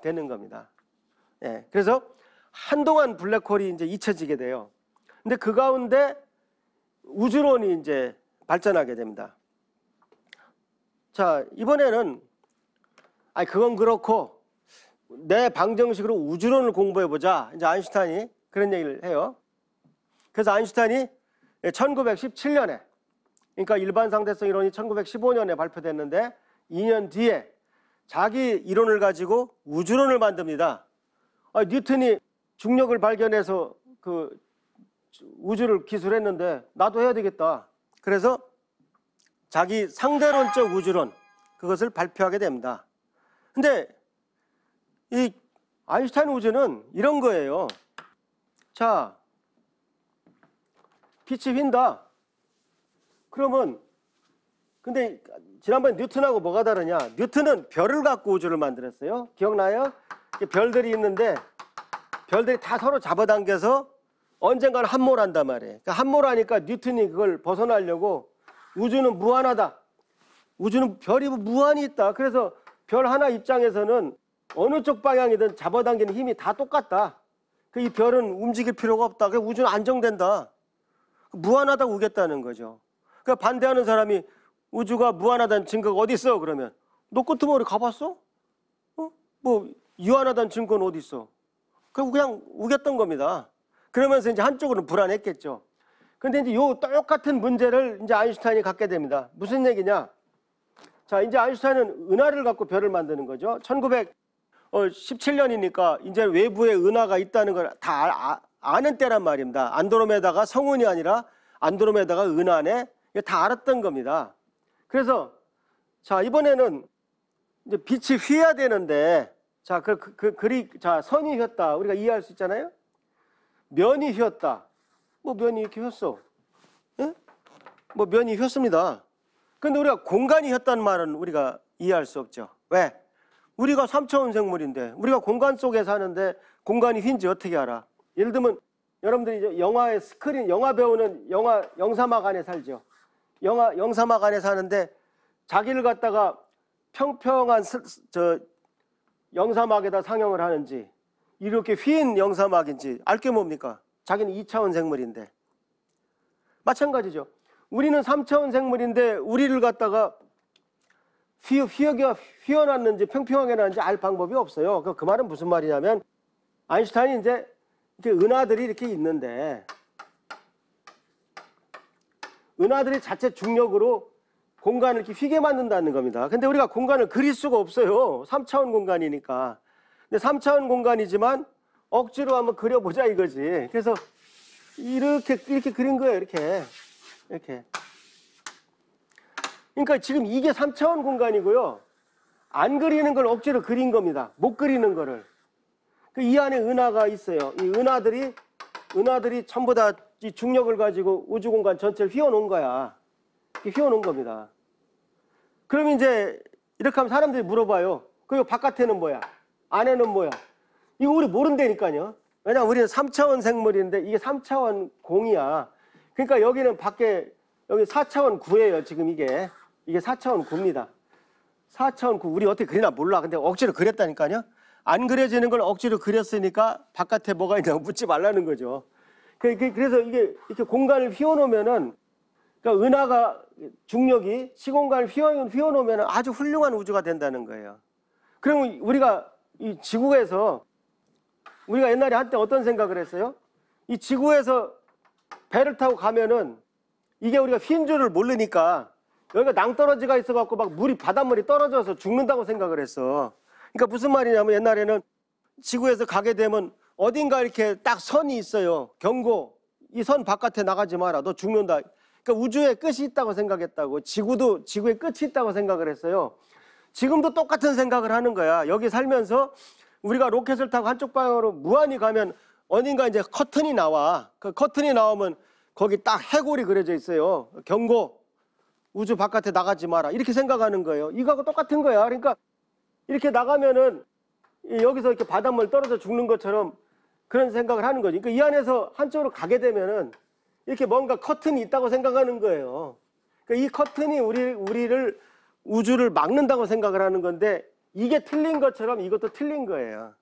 되는 겁니다. 예. 그래서 한동안 블랙홀이 이제 잊혀지게 돼요. 근데 그 가운데 우주론이 이제 발전하게 됩니다. 자, 이번에는 아 그건 그렇고 내 방정식으로 우주론을 공부해 보자. 이제 아인슈타인이 그런 얘기를 해요. 그래서 아인슈타인이 1917년에 그러니까 일반 상대성 이론이 1915년에 발표됐는데 2년 뒤에 자기 이론을 가지고 우주론을 만듭니다. 아, 뉴턴이 중력을 발견해서 그 우주를 기술했는데 나도 해야 되겠다. 그래서 자기 상대론적 우주론 그것을 발표하게 됩니다. 근데 이 아인슈타인 우주는 이런 거예요. 자, 빛이 휜다. 그러면 근데 지난번에 뉴턴하고 뭐가 다르냐? 뉴턴은 별을 갖고 우주를 만들었어요. 기억나요? 별들이 있는데 별들이 다 서로 잡아당겨서 언젠가는 함몰한단 말이에요. 그러니까 함몰하니까 뉴턴이 그걸 벗어나려고 우주는 무한하다. 우주는 별이 무한히 있다. 그래서 별 하나 입장에서는 어느 쪽 방향이든 잡아당기는 힘이 다 똑같다. 그 이 별은 움직일 필요가 없다. 우주는 안정된다. 무한하다고 우겠다는 거죠. 그러니까 반대하는 사람이 우주가 무한하다는 증거가 어디 있어? 그러면 너 꼬트머리 가봤어? 어? 뭐 유한하다는 증거는 어디 있어? 그리고 그냥 우겼던 겁니다. 그러면서 이제 한쪽으로는 불안했겠죠. 근데 이제 요 똑같은 문제를 이제 아인슈타인이 갖게 됩니다. 무슨 얘기냐? 자, 이제 아인슈타인은 은하를 갖고 별을 만드는 거죠. 1917년이니까 어, 이제 외부에 은하가 있다는 걸다 아, 아는 때란 말입니다. 안드로메다가 성운이 아니라 안드로메다가 은하네. 다 알았던 겁니다. 그래서 자 이번에는 이제 빛이 휘어야 되는데 자 그, 그, 그리 그, 그자 선이 휘었다 우리가 이해할 수 있잖아요. 면이 휘었다. 뭐 면이 이렇게 휘었어. 예? 뭐 면이 휘었습니다. 근데 우리가 공간이 휘었다는 말은 우리가 이해할 수 없죠. 왜? 우리가 삼차원 생물인데 우리가 공간 속에 사는데 공간이 휜지 어떻게 알아? 예를 들면 여러분들이 이제 영화의 스크린, 영화 배우는 영화 영사막 안에 살죠. 영하, 영사막 안에 사는데 자기를 갖다가 평평한 스, 저 영사막에다 상영을 하는지 이렇게 휜 영사막인지 알게 뭡니까? 자기는 2차원 생물인데 마찬가지죠. 우리는 3차원 생물인데 우리를 갖다가 휘어, 휘어, 놨는지 평평하게 놨는지 알 방법이 없어요. 그, 그 말은 무슨 말이냐면 아인슈타인이 이제 이렇게 은하들이 이렇게 있는데 은하들이 자체 중력으로 공간을 이렇게 휘게 만든다는 겁니다. 근데 우리가 공간을 그릴 수가 없어요. 3차원 공간이니까. 근데 3차원 공간이지만 억지로 한번 그려보자 이거지. 그래서 이렇게, 이렇게 그린 거예요. 이렇게. 이렇게. 그러니까 지금 이게 3차원 공간이고요. 안 그리는 걸 억지로 그린 겁니다. 못 그리는 거를. 그이 안에 은하가 있어요. 이 은하들이, 은하들이 전부 다이 중력을 가지고 우주 공간 전체를 휘어놓은 거야. 휘어놓은 겁니다. 그럼 이제 이렇게 하면 사람들이 물어봐요. 그리고 바깥에는 뭐야? 안에는 뭐야? 이거 우리 모른다니까요. 왜냐면 우리는 3차원 생물인데 이게 3차원 공이야. 그러니까 여기는 밖에 여기 4차원 구예요. 지금 이게 이게 4차원 구입니다. 4차원 구 우리 어떻게 그리나 몰라. 근데 억지로 그렸다니까요. 안 그려지는 걸 억지로 그렸으니까 바깥에 뭐가 있냐고 묻지 말라는 거죠. 그, 그, 그래서 이게 이렇게 공간을 휘어놓으면은 그러니까 은하가 중력이 시공간을 휘어, 휘어놓으면 아주 훌륭한 우주가 된다는 거예요. 그러면 우리가 이 지구에서 우리가 옛날에 한때 어떤 생각을 했어요? 이 지구에서 배를 타고 가면은 이게 우리가 휜 줄을 모르니까 여기가 낭떠러지가 있어갖고 막 물이 바닷물이 떨어져서 죽는다고 생각을 했어. 그러니까 무슨 말이냐면 옛날에는 지구에서 가게 되면 어딘가 이렇게 딱 선이 있어요. 경고. 이 선 바깥에 나가지 마라. 너 죽는다. 그러니까 우주의 끝이 있다고 생각했다고. 지구도 지구의 끝이 있다고 생각을 했어요. 지금도 똑같은 생각을 하는 거야. 여기 살면서 우리가 로켓을 타고 한쪽 방향으로 무한히 가면 어딘가 이제 커튼이 나와. 그 커튼이 나오면 거기 딱 해골이 그려져 있어요. 경고. 우주 바깥에 나가지 마라. 이렇게 생각하는 거예요. 이거하고 똑같은 거야. 그러니까 이렇게 나가면은 여기서 이렇게 바닷물 떨어져 죽는 것처럼 그런 생각을 하는 거죠. 그러니까 이 안에서 한쪽으로 가게 되면은 이렇게 뭔가 커튼이 있다고 생각하는 거예요. 그러니까 이 커튼이 우리 우리를 우주를 막는다고 생각을 하는 건데 이게 틀린 것처럼 이것도 틀린 거예요.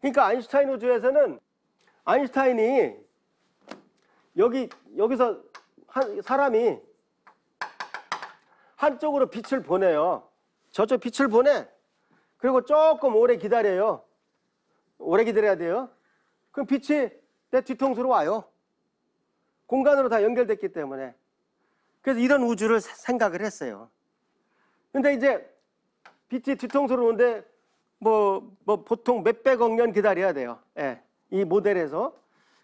그러니까 아인슈타인 우주에서는 아인슈타인이 여기 여기서 한 사람이 한쪽으로 빛을 보내요. 저쪽 빛을 보내. 그리고 조금 오래 기다려요. 오래 기다려야 돼요. 그럼 빛이 내 뒤통수로 와요. 공간으로 다 연결됐기 때문에. 그래서 이런 우주를 생각을 했어요. 근데 이제 빛이 뒤통수로 오는데 뭐, 뭐 보통 몇백억 년 기다려야 돼요. 예, 이 모델에서.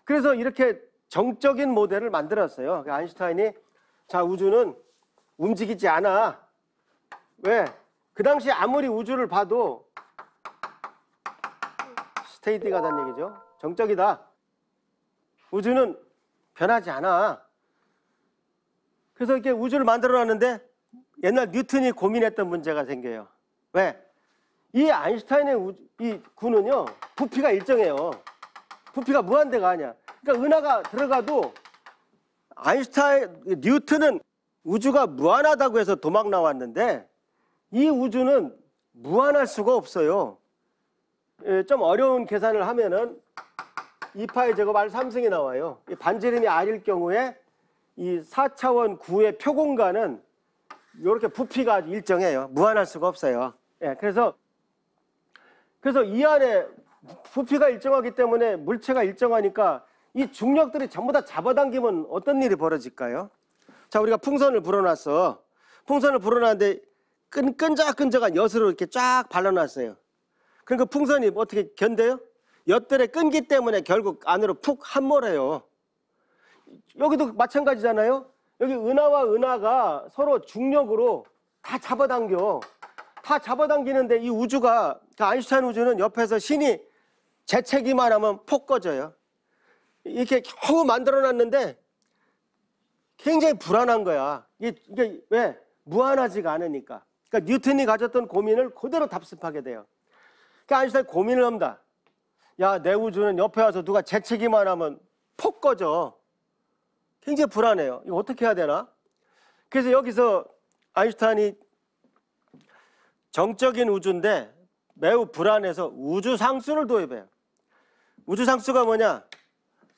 그래서 이렇게 정적인 모델을 만들었어요. 그 아인슈타인이 자, 우주는 움직이지 않아. 왜? 그 당시 아무리 우주를 봐도 스테이디가 단 얘기죠. 정적이다. 우주는 변하지 않아. 그래서 이렇게 우주를 만들어 놨는데 옛날 뉴턴이 고민했던 문제가 생겨요. 왜? 이 아인슈타인의 우주, 이 구는요, 부피가 일정해요. 부피가 무한대가 아니야. 그러니까 은하가 들어가도 아인슈타인, 뉴턴은 우주가 무한하다고 해서 도망 나왔는데 이 우주는 무한할 수가 없어요. 예, 좀 어려운 계산을 하면은 2파의 제곱 r 3승이 나와요. 반지름이 r일 경우에 이 4차원 구의 표공간은 이렇게 부피가 일정해요. 무한할 수가 없어요. 예, 그래서 그래서 이 안에 부피가 일정하기 때문에 물체가 일정하니까 이 중력들이 전부 다 잡아당기면 어떤 일이 벌어질까요? 자, 우리가 풍선을 불어놨어. 풍선을 불어놨는데 끈, 끈적끈적한 엿으로 이렇게 쫙 발라놨어요. 그러니까 풍선이 뭐 어떻게 견뎌요? 엿들의 끈기 때문에 결국 안으로 푹 함몰해요. 여기도 마찬가지잖아요. 여기 은하와 은하가 서로 중력으로 다 잡아당겨. 다 잡아당기는데 이 우주가, 그 아인슈타인 우주는 옆에서 신이 재채기만 하면 폭 꺼져요. 이렇게 겨우 만들어놨는데 굉장히 불안한 거야. 이게, 이게 왜? 무한하지가 않으니까. 그러니까 뉴턴이 가졌던 고민을 그대로 답습하게 돼요. 그러니까 아인슈타인 고민을 합니다. 야, 내 우주는 옆에 와서 누가 재채기만 하면 폭 꺼져. 굉장히 불안해요. 이거 어떻게 해야 되나? 그래서 여기서 아인슈타인이 정적인 우주인데 매우 불안해서 우주 상수를 도입해요. 우주 상수가 뭐냐?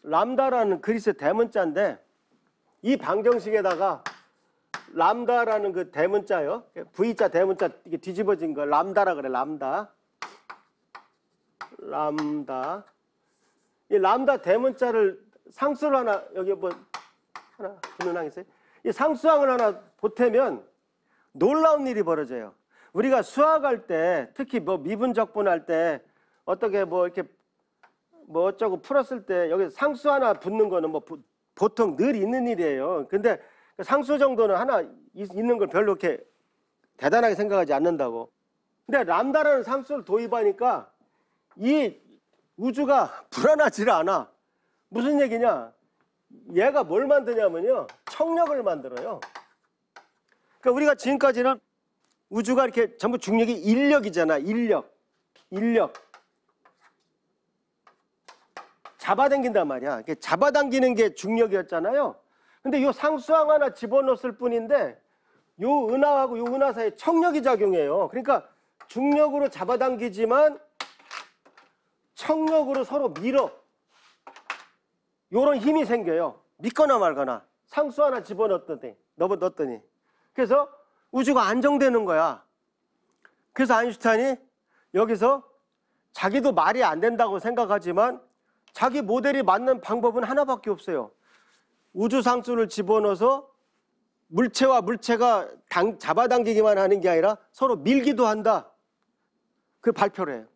람다라는 그리스 대문자인데 이 방정식에다가 람다라는 그 대문자요. V자 대문자 이게 뒤집어진 거 람다라 그래. 람다. 람다. 이 람다 대문자를 상수를 하나 여기 뭐 하나 김현 있어요. 이 상수항을 하나 보태면 놀라운 일이 벌어져요. 우리가 수학할 때 특히 뭐 미분적분 할때 어떻게 뭐 이렇게 뭐 어쩌고 풀었을 때 여기 상수 하나 붙는 거는 뭐 보통 늘 있는 일이에요. 근데 상수 정도는 하나 있는 걸 별로 이렇게 대단하게 생각하지 않는다고. 근데 람다라는 상수를 도입하니까 이 우주가 불안하지 않아. 무슨 얘기냐? 얘가 뭘 만드냐면요. 청력을 만들어요. 그러니까 우리가 지금까지는 우주가 이렇게 전부 중력이 인력이잖아. 인력. 인력. 잡아당긴단 말이야. 잡아당기는 게 중력이었잖아요. 근데 요 상수항 하나 집어넣었을 뿐인데 요 은하하고 요 은하 사이 에 청력이 작용해요. 그러니까 중력으로 잡아당기지만 청력으로 서로 밀어. 요런 힘이 생겨요. 믿거나 말거나. 상수 하나 집어넣었더니, 넣었더니. 그래서 우주가 안정되는 거야. 그래서 아인슈타인이 여기서 자기도 말이 안 된다고 생각하지만 자기 모델이 맞는 방법은 하나밖에 없어요. 우주 상수를 집어넣어서 물체와 물체가 당, 잡아당기기만 하는 게 아니라 서로 밀기도 한다. 그 발표를 해요.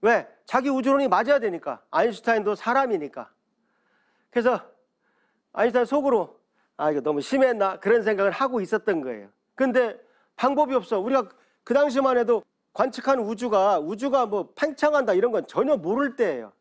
왜? 자기 우주론이 맞아야 되니까. 아인슈타인도 사람이니까. 그래서 아인슈타인 속으로 아, 이거 너무 심했나? 그런 생각을 하고 있었던 거예요. 근데 방법이 없어. 우리가 그 당시만 해도 관측한 우주가 우주가 뭐 팽창한다 이런 건 전혀 모를 때예요.